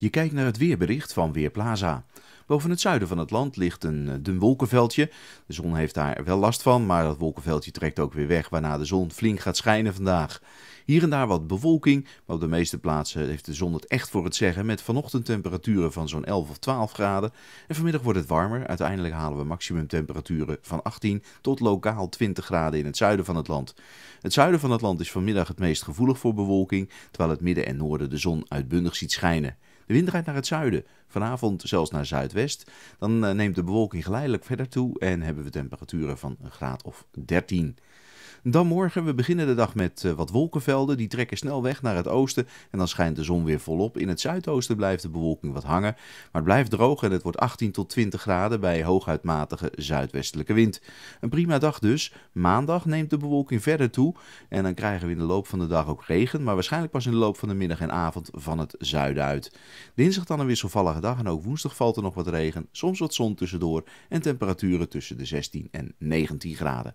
Je kijkt naar het weerbericht van Weerplaza. Boven het zuiden van het land ligt een eh, dun wolkenveldje. De zon heeft daar wel last van, maar dat wolkenveldje trekt ook weer weg, waarna de zon flink gaat schijnen vandaag. Hier en daar wat bewolking, maar op de meeste plaatsen heeft de zon het echt voor het zeggen met vanochtend temperaturen van zo'n 11 of 12 graden. En vanmiddag wordt het warmer, uiteindelijk halen we maximumtemperaturen van 18 tot lokaal 20 graden in het zuiden van het land. Het zuiden van het land is vanmiddag het meest gevoelig voor bewolking, terwijl het midden en noorden de zon uitbundig ziet schijnen. De wind draait naar het zuiden, vanavond zelfs naar zuidwest. Dan eh, neemt de bewolking geleidelijk verder toe en hebben we temperaturen van een graad of 13. Dan morgen, we beginnen de dag met eh, wat wolkenvelden. Die trekken snel weg naar het oosten en dan schijnt de zon weer volop. In het zuidoosten blijft de bewolking wat hangen, maar het blijft droog en het wordt 18 tot 20 graden bij hooguit matige zuidwestelijke wind. Een prima dag dus. Maandag neemt de bewolking verder toe en dan krijgen we in de loop van de dag ook regen, maar waarschijnlijk pas in de loop van de middag en avond van het zuiden uit. Dinsdag dan een wisselvallige dag en ook woensdag valt er nog wat regen, soms wat zon tussendoor en temperaturen tussen de 16 en 19 graden.